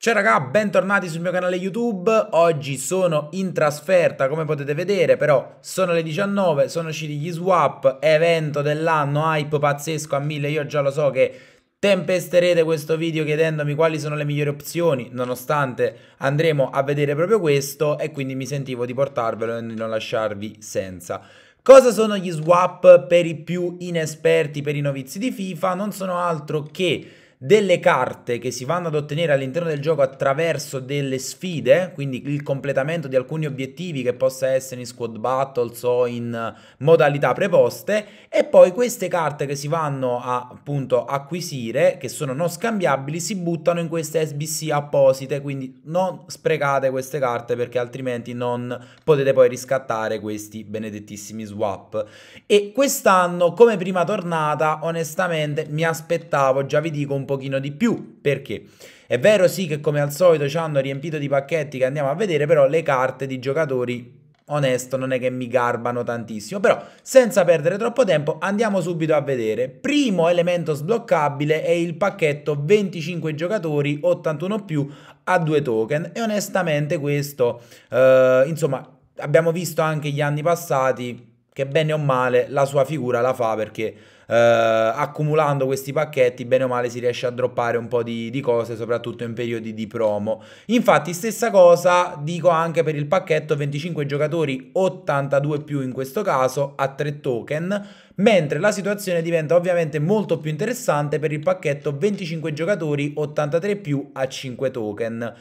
Ciao raga, bentornati sul mio canale YouTube, oggi sono in trasferta come potete vedere però sono le 19, sono usciti gli swap, evento dell'anno, hype pazzesco a mille, io già lo so che tempesterete questo video chiedendomi quali sono le migliori opzioni nonostante andremo a vedere proprio questo e quindi mi sentivo di portarvelo e di non lasciarvi senza. Cosa sono gli swap per i più inesperti, per i novizi di FIFA? Non sono altro che delle carte che si vanno ad ottenere all'interno del gioco attraverso delle sfide, quindi il completamento di alcuni obiettivi che possa essere in squad battles o in eh, modalità preposte e poi queste carte che si vanno a appunto acquisire, che sono non scambiabili, si buttano in queste SBC apposite, quindi non sprecate queste carte perché altrimenti non potete poi riscattare questi benedettissimi swap. E quest'anno come prima tornata onestamente mi aspettavo, già vi dico un pochino di più, perché è vero sì che come al solito ci hanno riempito di pacchetti che andiamo a vedere, però le carte di giocatori onesto, non è che mi garbano tantissimo, però senza perdere troppo tempo andiamo subito a vedere. Primo elemento sbloccabile è il pacchetto 25 giocatori 81 più a due token e onestamente questo, eh, insomma, abbiamo visto anche gli anni passati che bene o male la sua figura la fa perché eh, accumulando questi pacchetti bene o male si riesce a droppare un po' di, di cose soprattutto in periodi di promo infatti stessa cosa dico anche per il pacchetto 25 giocatori 82 più in questo caso a 3 token mentre la situazione diventa ovviamente molto più interessante per il pacchetto 25 giocatori 83 più a 5 token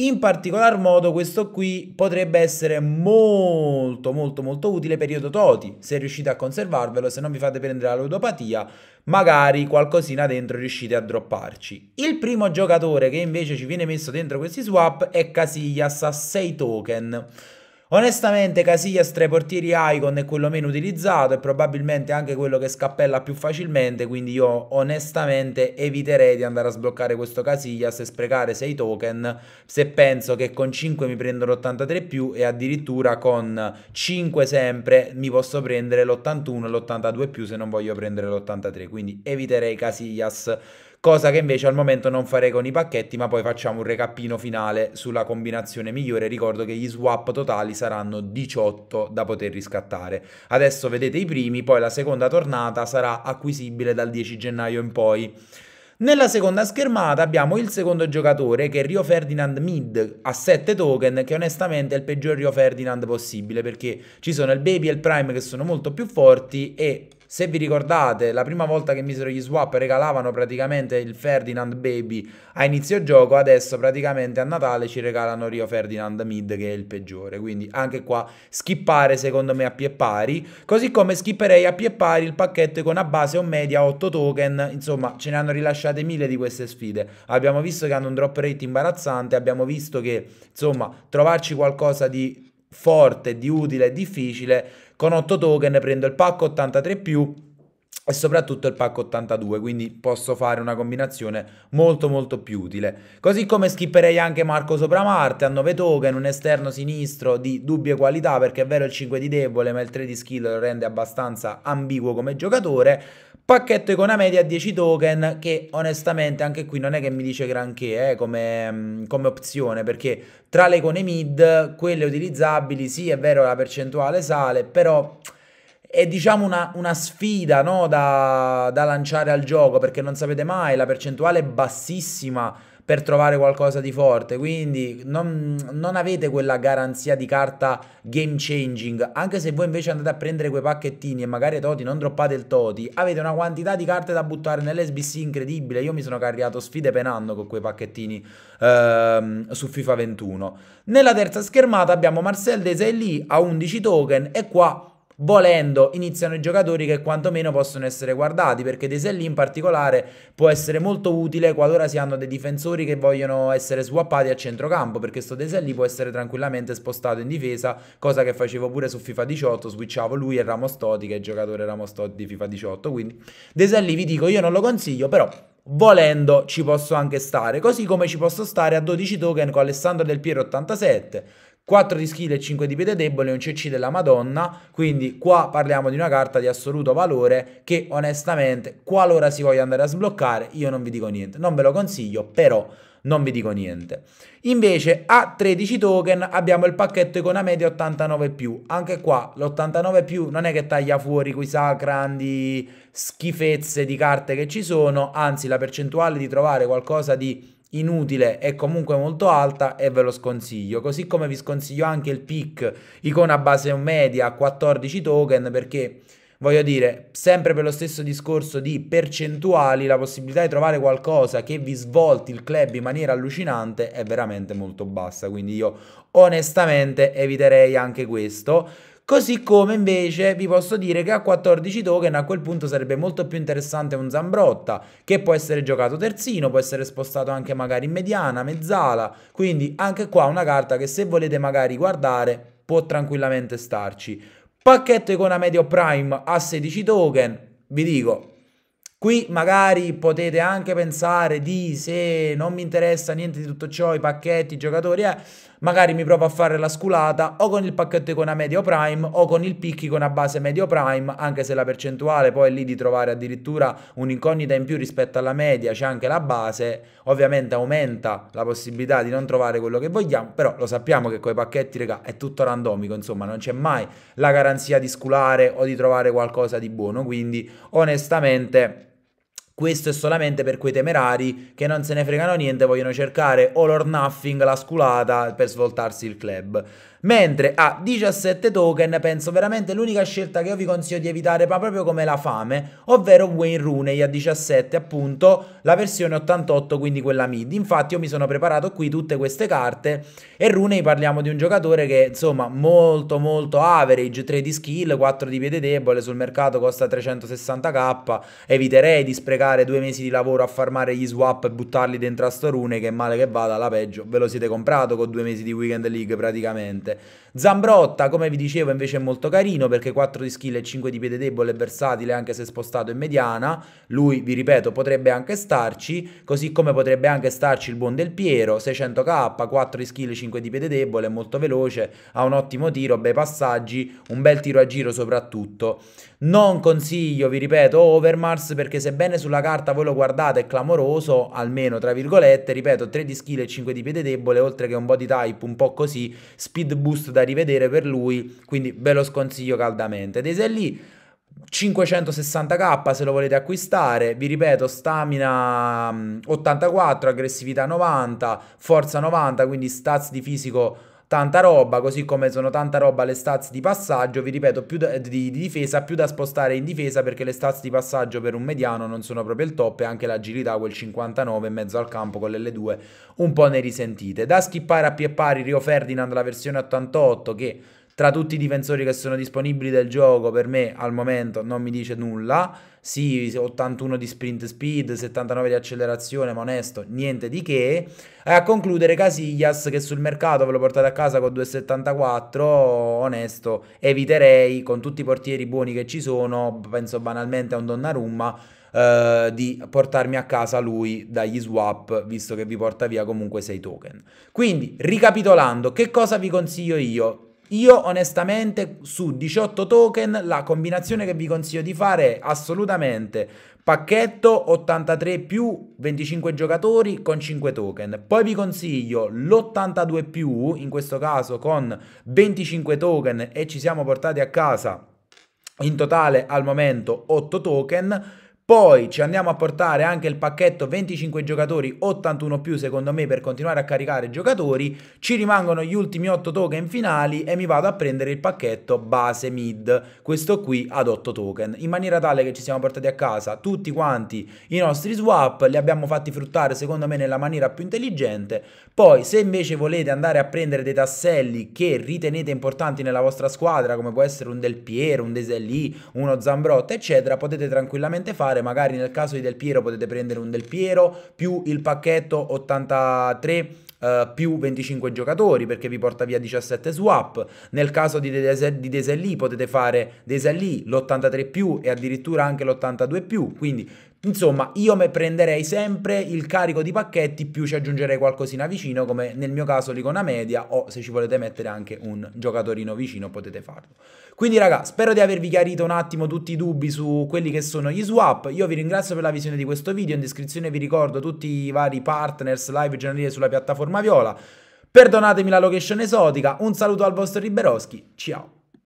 in particolar modo questo qui potrebbe essere molto molto molto utile per i tototi, se riuscite a conservarvelo, se non vi fate prendere la ludopatia, magari qualcosina dentro riuscite a dropparci. Il primo giocatore che invece ci viene messo dentro questi swap è Casillas a 6 token. Onestamente Casillas tra i portieri Icon è quello meno utilizzato e probabilmente anche quello che scappella più facilmente, quindi io onestamente eviterei di andare a sbloccare questo Casillas e sprecare 6 token se penso che con 5 mi prendo l'83 più e addirittura con 5 sempre mi posso prendere l'81 e l'82 più se non voglio prendere l'83, quindi eviterei Casillas cosa che invece al momento non farei con i pacchetti, ma poi facciamo un recappino finale sulla combinazione migliore. Ricordo che gli swap totali saranno 18 da poter riscattare. Adesso vedete i primi, poi la seconda tornata sarà acquisibile dal 10 gennaio in poi. Nella seconda schermata abbiamo il secondo giocatore che è Rio Ferdinand Mid a 7 token che onestamente è il peggior Rio Ferdinand possibile perché ci sono il Baby e il Prime che sono molto più forti e se vi ricordate, la prima volta che misero gli swap regalavano praticamente il Ferdinand Baby a inizio gioco, adesso praticamente a Natale ci regalano Rio Ferdinand Mid che è il peggiore. Quindi anche qua skippare secondo me a pie pari, così come skipperei a pie pari il pacchetto con a base o media 8 token, insomma ce ne hanno rilasciate mille di queste sfide. Abbiamo visto che hanno un drop rate imbarazzante, abbiamo visto che insomma trovarci qualcosa di forte, di utile e difficile con 8 token prendo il pacco 83+, più e soprattutto il pack 82, quindi posso fare una combinazione molto molto più utile. Così come skipperei anche Marco Sopramarte a 9 token, un esterno sinistro di dubbie qualità perché è vero il 5 di debole ma il 3 di skill lo rende abbastanza ambiguo come giocatore. Pacchetto icona media a 10 token che onestamente anche qui non è che mi dice granché eh, come, mm, come opzione perché tra le icone mid quelle utilizzabili sì è vero la percentuale sale però è diciamo una, una sfida no? da, da, lanciare al gioco perché non sapete mai, la percentuale è bassissima per trovare qualcosa di forte, quindi non, non avete quella garanzia di carta game changing, anche se voi invece andate a prendere quei pacchettini e magari Toti non droppate il Toti, avete una quantità di carte da buttare nell'SBC incredibile, io mi sono carriato sfide penando con quei pacchettini ehm, su FIFA 21. Nella terza schermata abbiamo Marcel Desailly a 11 token e qua volendo iniziano i giocatori che quantomeno possono essere guardati, perché Desellì in particolare può essere molto utile qualora si hanno dei difensori che vogliono essere swappati a centrocampo, perché sto Desellì può essere tranquillamente spostato in difesa, cosa che facevo pure su FIFA 18, switchavo lui e Ramos Totti, che è il giocatore Ramos Totti di FIFA 18, quindi Desellì vi dico, io non lo consiglio, però volendo ci posso anche stare, così come ci posso stare a 12 token con Alessandro Del Piero 87, 4 di skill e 5 di piede debole, un CC della Madonna, quindi qua parliamo di una carta di assoluto valore che onestamente qualora si voglia andare a sbloccare io non vi dico niente, non ve lo consiglio però non vi dico niente. Invece a 13 token abbiamo il pacchetto Icona Media 89+, più. anche qua l'89+, più non è che taglia fuori quei sacrandi schifezze di carte che ci sono, anzi la percentuale di trovare qualcosa di inutile è comunque molto alta e ve lo sconsiglio. Così come vi sconsiglio anche il PIC icona base media a 14 token perché voglio dire, sempre per lo stesso discorso di percentuali, la possibilità di trovare qualcosa che vi svolti il club in maniera allucinante è veramente molto bassa. Quindi io onestamente eviterei anche questo. Così come invece vi posso dire che a 14 token a quel punto sarebbe molto più interessante un Zambrotta, che può essere giocato terzino, può essere spostato anche magari in mediana, mezzala, quindi anche qua una carta che se volete magari guardare può tranquillamente starci. Pacchetto Icona Medio Prime a 16 token, vi dico, Qui magari potete anche pensare di se non mi interessa niente di tutto ciò, i pacchetti, i giocatori, eh, magari mi provo a fare la sculata o con il pacchetto con a medio prime o con il picchi con a base medio prime, anche se la percentuale poi è lì di trovare addirittura un'incognita in più rispetto alla media, c'è anche la base, ovviamente aumenta la possibilità di non trovare quello che vogliamo, però lo sappiamo che con i pacchetti, raga, è tutto randomico, insomma, non c'è mai la garanzia di sculare o di trovare qualcosa di buono, quindi onestamente questo è solamente per quei temerari che non se ne fregano niente, vogliono cercare all or nothing, la sculata per svoltarsi il club mentre a 17 token penso veramente l'unica scelta che io vi consiglio di evitare ma proprio come la fame, ovvero Wayne Rooney a 17 appunto la versione 88 quindi quella mid, infatti io mi sono preparato qui tutte queste carte e Rooney parliamo di un giocatore che insomma molto molto average, 3 di skill, 4 di piede debole, sul mercato costa 360k, eviterei di sprecare due mesi di lavoro a farmare gli swap e buttarli dentro a sto Rooney che male che vada la peggio, ve lo siete comprato con due mesi di Weekend League praticamente sicuramente. Zambrotta, come vi dicevo, invece è molto carino perché 4 di skill e 5 di piede debole e versatile anche se spostato in mediana. Lui, vi ripeto, potrebbe anche starci, così come potrebbe anche starci il buon Del Piero, 600k, 4 di skill, e 5 di piede debole, è molto veloce, ha un ottimo tiro, bei passaggi, un bel tiro a giro soprattutto. Non consiglio, vi ripeto, Overmars perché sebbene sulla carta voi lo guardate è clamoroso, almeno tra virgolette, ripeto, 3 di skill e 5 di piede debole, oltre che un body type un po' così, speed boost da rivedere per lui, quindi ve lo sconsiglio caldamente. Dese lì 560k se lo volete acquistare, vi ripeto, stamina 84, aggressività 90, forza 90, quindi stats di fisico tanta roba, così come sono tanta roba le stats di passaggio, vi ripeto, più da, di, di, difesa, più da spostare in difesa perché le stats di passaggio per un mediano non sono proprio il top e anche l'agilità, quel 59 in mezzo al campo con l'L2, un po' ne risentite. Da schippare a pie pari Rio Ferdinand la versione 88 che tra tutti i difensori che sono disponibili del gioco, per me al momento non mi dice nulla. Sì, 81 di sprint speed, 79 di accelerazione, ma onesto, niente di che. E a concludere Casillas che sul mercato ve lo portate a casa con 2,74, onesto, eviterei con tutti i portieri buoni che ci sono, penso banalmente a un Donnarumma, Uh, di portarmi a casa lui dagli swap, visto che vi porta via comunque 6 token. Quindi, ricapitolando, che cosa vi consiglio io? Io onestamente su 18 token la combinazione che vi consiglio di fare è assolutamente pacchetto 83 più 25 giocatori con 5 token. Poi vi consiglio l'82 più in questo caso con 25 token e ci siamo portati a casa in totale al momento 8 token poi ci andiamo a portare anche il pacchetto 25 giocatori, 81 più secondo me per continuare a caricare giocatori. Ci rimangono gli ultimi 8 token finali e mi vado a prendere il pacchetto base mid, questo qui ad 8 token. In maniera tale che ci siamo portati a casa tutti quanti i nostri swap, li abbiamo fatti fruttare secondo me nella maniera più intelligente. Poi se invece volete andare a prendere dei tasselli che ritenete importanti nella vostra squadra, come può essere un Del Piero, un Deselì, uno Zambrotta eccetera, potete tranquillamente fare andare magari nel caso di Del Piero potete prendere un Del Piero più il pacchetto 83 Uh, eh, più 25 giocatori perché vi porta via 17 swap. Nel caso di De Deselli potete fare Deselli l'83 più e addirittura anche l'82 più. Quindi Insomma, io mi prenderei sempre il carico di pacchetti più ci aggiungerei qualcosina vicino, come nel mio caso l'icona media o se ci volete mettere anche un giocatorino vicino potete farlo. Quindi raga, spero di avervi chiarito un attimo tutti i dubbi su quelli che sono gli swap. Io vi ringrazio per la visione di questo video, in descrizione vi ricordo tutti i vari partners live giornaliere sulla piattaforma Viola. Perdonatemi la location esotica, un saluto al vostro Riberoschi, ciao!